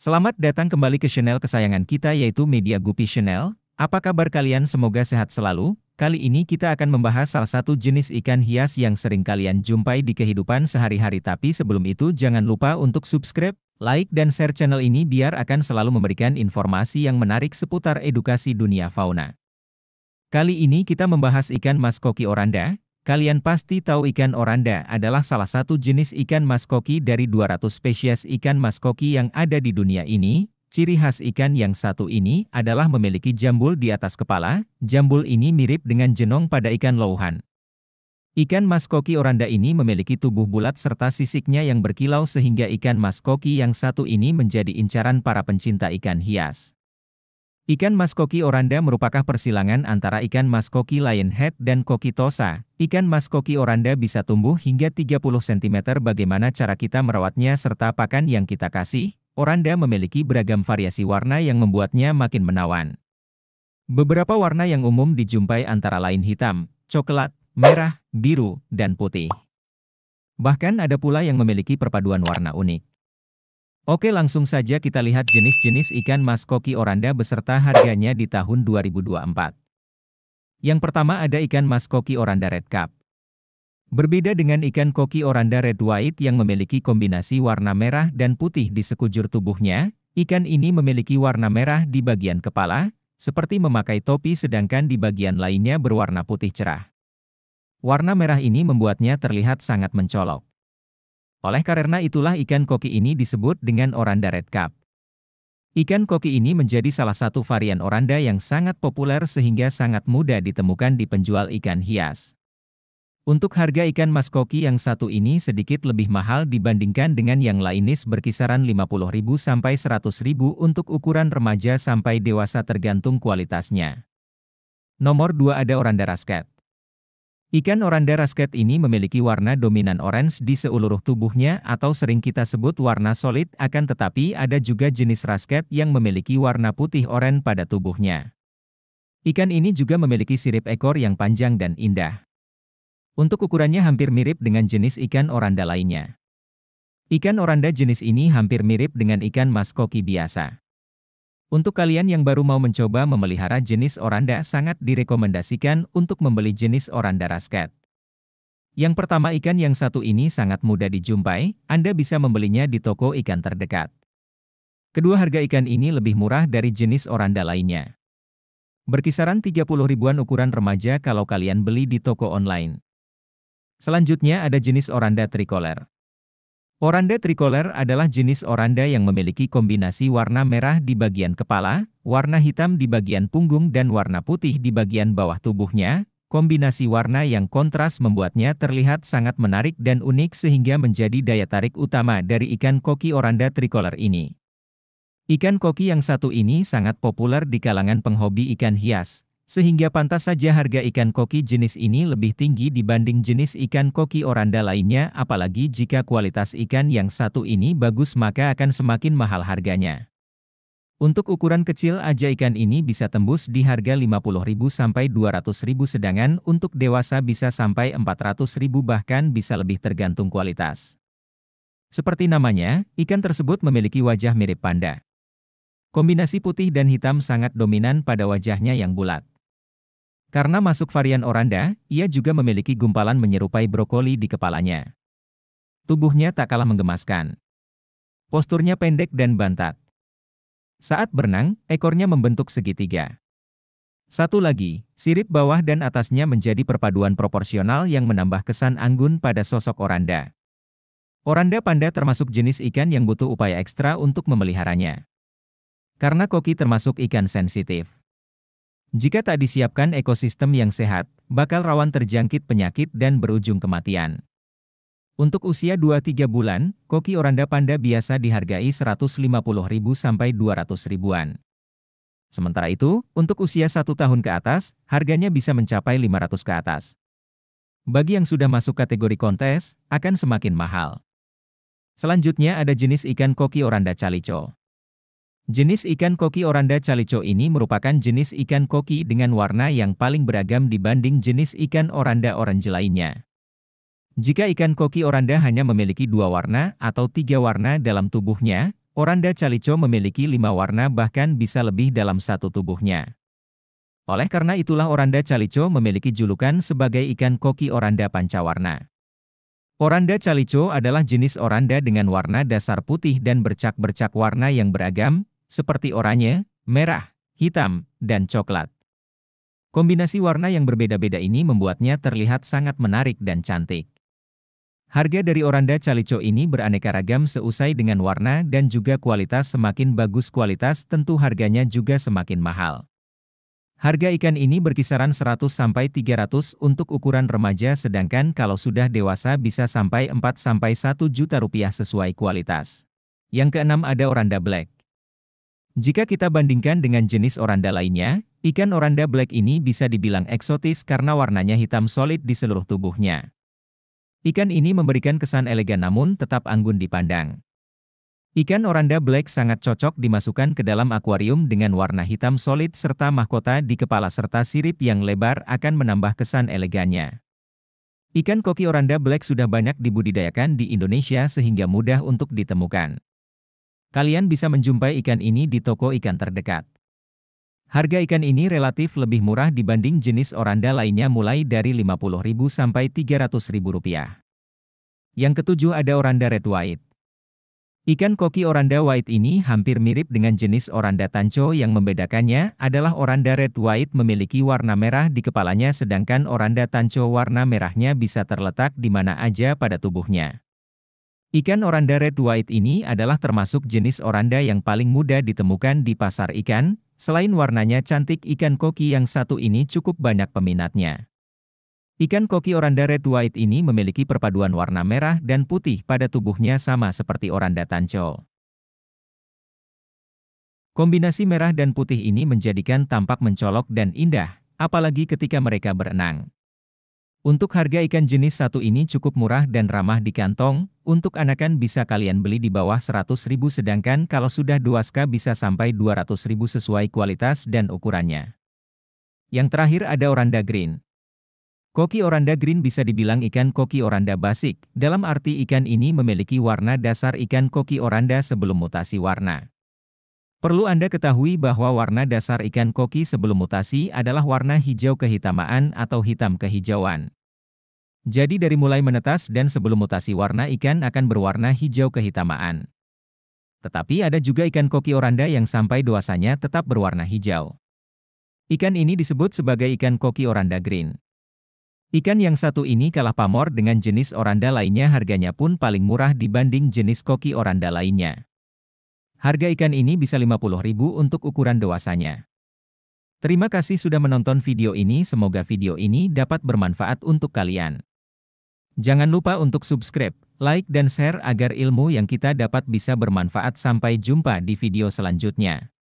Selamat datang kembali ke channel kesayangan kita yaitu Media Gupi Channel. Apa kabar kalian? Semoga sehat selalu. Kali ini kita akan membahas salah satu jenis ikan hias yang sering kalian jumpai di kehidupan sehari-hari. Tapi sebelum itu jangan lupa untuk subscribe, like dan share channel ini biar akan selalu memberikan informasi yang menarik seputar edukasi dunia fauna. Kali ini kita membahas ikan maskoki oranda, Kalian pasti tahu ikan oranda adalah salah satu jenis ikan maskoki dari 200 spesies ikan maskoki yang ada di dunia ini. Ciri khas ikan yang satu ini adalah memiliki jambul di atas kepala, jambul ini mirip dengan jenong pada ikan louhan. Ikan maskoki oranda ini memiliki tubuh bulat serta sisiknya yang berkilau sehingga ikan maskoki yang satu ini menjadi incaran para pencinta ikan hias. Ikan maskoki oranda merupakan persilangan antara ikan maskoki koki lionhead dan koki tosa. Ikan maskoki oranda bisa tumbuh hingga 30 cm bagaimana cara kita merawatnya serta pakan yang kita kasih. Oranda memiliki beragam variasi warna yang membuatnya makin menawan. Beberapa warna yang umum dijumpai antara lain hitam, coklat, merah, biru, dan putih. Bahkan ada pula yang memiliki perpaduan warna unik. Oke langsung saja kita lihat jenis-jenis ikan mas koki oranda beserta harganya di tahun 2024. Yang pertama ada ikan mas koki oranda red cup. Berbeda dengan ikan koki oranda red white yang memiliki kombinasi warna merah dan putih di sekujur tubuhnya, ikan ini memiliki warna merah di bagian kepala, seperti memakai topi sedangkan di bagian lainnya berwarna putih cerah. Warna merah ini membuatnya terlihat sangat mencolok. Oleh karena itulah ikan koki ini disebut dengan Oranda Red cup. Ikan koki ini menjadi salah satu varian Oranda yang sangat populer sehingga sangat mudah ditemukan di penjual ikan hias. Untuk harga ikan mas koki yang satu ini sedikit lebih mahal dibandingkan dengan yang lainis berkisaran 50.000 sampai 100.000 untuk ukuran remaja sampai dewasa tergantung kualitasnya. Nomor 2 ada Oranda Rasket. Ikan oranda rasket ini memiliki warna dominan orange di seluruh tubuhnya atau sering kita sebut warna solid akan tetapi ada juga jenis rasket yang memiliki warna putih oranye pada tubuhnya. Ikan ini juga memiliki sirip ekor yang panjang dan indah. Untuk ukurannya hampir mirip dengan jenis ikan oranda lainnya. Ikan oranda jenis ini hampir mirip dengan ikan maskoki biasa. Untuk kalian yang baru mau mencoba memelihara jenis oranda sangat direkomendasikan untuk membeli jenis oranda rasket. Yang pertama ikan yang satu ini sangat mudah dijumpai, Anda bisa membelinya di toko ikan terdekat. Kedua harga ikan ini lebih murah dari jenis oranda lainnya. Berkisaran 30 ribuan ukuran remaja kalau kalian beli di toko online. Selanjutnya ada jenis oranda tricolor. Oranda tricolor adalah jenis oranda yang memiliki kombinasi warna merah di bagian kepala, warna hitam di bagian punggung dan warna putih di bagian bawah tubuhnya. Kombinasi warna yang kontras membuatnya terlihat sangat menarik dan unik sehingga menjadi daya tarik utama dari ikan koki oranda tricolor ini. Ikan koki yang satu ini sangat populer di kalangan penghobi ikan hias, sehingga pantas saja harga ikan koki jenis ini lebih tinggi dibanding jenis ikan koki oranda lainnya apalagi jika kualitas ikan yang satu ini bagus maka akan semakin mahal harganya. Untuk ukuran kecil aja ikan ini bisa tembus di harga 50.000 sampai 200.000 sedangkan untuk dewasa bisa sampai 400.000 bahkan bisa lebih tergantung kualitas. Seperti namanya, ikan tersebut memiliki wajah mirip panda. Kombinasi putih dan hitam sangat dominan pada wajahnya yang bulat. Karena masuk varian oranda, ia juga memiliki gumpalan menyerupai brokoli di kepalanya. Tubuhnya tak kalah menggemaskan. Posturnya pendek dan bantat. Saat berenang, ekornya membentuk segitiga. Satu lagi, sirip bawah dan atasnya menjadi perpaduan proporsional yang menambah kesan anggun pada sosok oranda. Oranda panda termasuk jenis ikan yang butuh upaya ekstra untuk memeliharanya. Karena koki termasuk ikan sensitif. Jika tak disiapkan ekosistem yang sehat, bakal rawan terjangkit penyakit dan berujung kematian. Untuk usia 2-3 bulan, koki oranda panda biasa dihargai 150.000 sampai 200 ribuan. Sementara itu, untuk usia 1 tahun ke atas, harganya bisa mencapai 500 ke atas. Bagi yang sudah masuk kategori kontes, akan semakin mahal. Selanjutnya ada jenis ikan koki oranda calico. Jenis ikan koki Oranda calico ini merupakan jenis ikan koki dengan warna yang paling beragam dibanding jenis ikan Oranda orange lainnya. Jika ikan koki Oranda hanya memiliki dua warna atau tiga warna dalam tubuhnya, Oranda calico memiliki lima warna bahkan bisa lebih dalam satu tubuhnya. Oleh karena itulah Oranda calico memiliki julukan sebagai ikan koki Oranda pancawarna. Oranda calico adalah jenis oranda dengan warna dasar putih dan bercak-bercak warna yang beragam, seperti oranye, merah, hitam, dan coklat. Kombinasi warna yang berbeda-beda ini membuatnya terlihat sangat menarik dan cantik. Harga dari Oranda Calico ini beraneka ragam seusai dengan warna dan juga kualitas semakin bagus kualitas tentu harganya juga semakin mahal. Harga ikan ini berkisaran 100 sampai 300 untuk ukuran remaja sedangkan kalau sudah dewasa bisa sampai 4 sampai 1 juta rupiah sesuai kualitas. Yang keenam ada Oranda Black. Jika kita bandingkan dengan jenis oranda lainnya, ikan oranda black ini bisa dibilang eksotis karena warnanya hitam solid di seluruh tubuhnya. Ikan ini memberikan kesan elegan namun tetap anggun dipandang. Ikan oranda black sangat cocok dimasukkan ke dalam akuarium dengan warna hitam solid serta mahkota di kepala serta sirip yang lebar akan menambah kesan elegannya. Ikan koki oranda black sudah banyak dibudidayakan di Indonesia sehingga mudah untuk ditemukan. Kalian bisa menjumpai ikan ini di toko ikan terdekat. Harga ikan ini relatif lebih murah dibanding jenis oranda lainnya mulai dari Rp50.000 sampai Rp300.000. Yang ketujuh ada oranda red white. Ikan koki oranda white ini hampir mirip dengan jenis oranda tanco yang membedakannya adalah oranda red white memiliki warna merah di kepalanya sedangkan oranda tanco warna merahnya bisa terletak di mana aja pada tubuhnya. Ikan oranda red white ini adalah termasuk jenis oranda yang paling mudah ditemukan di pasar ikan, selain warnanya cantik ikan koki yang satu ini cukup banyak peminatnya. Ikan koki oranda red white ini memiliki perpaduan warna merah dan putih pada tubuhnya sama seperti oranda tanco. Kombinasi merah dan putih ini menjadikan tampak mencolok dan indah, apalagi ketika mereka berenang. Untuk harga ikan jenis satu ini cukup murah dan ramah di kantong, untuk anakan bisa kalian beli di bawah 100 ribu sedangkan kalau sudah 2SK bisa sampai 200 ribu sesuai kualitas dan ukurannya. Yang terakhir ada Oranda Green. Koki Oranda Green bisa dibilang ikan koki Oranda basic, dalam arti ikan ini memiliki warna dasar ikan koki Oranda sebelum mutasi warna. Perlu Anda ketahui bahwa warna dasar ikan koki sebelum mutasi adalah warna hijau kehitamaan atau hitam kehijauan. Jadi dari mulai menetas dan sebelum mutasi warna ikan akan berwarna hijau kehitamaan. Tetapi ada juga ikan koki oranda yang sampai dewasanya tetap berwarna hijau. Ikan ini disebut sebagai ikan koki oranda green. Ikan yang satu ini kalah pamor dengan jenis oranda lainnya harganya pun paling murah dibanding jenis koki oranda lainnya. Harga ikan ini bisa 50.000 untuk ukuran dewasanya. Terima kasih sudah menonton video ini, semoga video ini dapat bermanfaat untuk kalian. Jangan lupa untuk subscribe, like dan share agar ilmu yang kita dapat bisa bermanfaat sampai jumpa di video selanjutnya.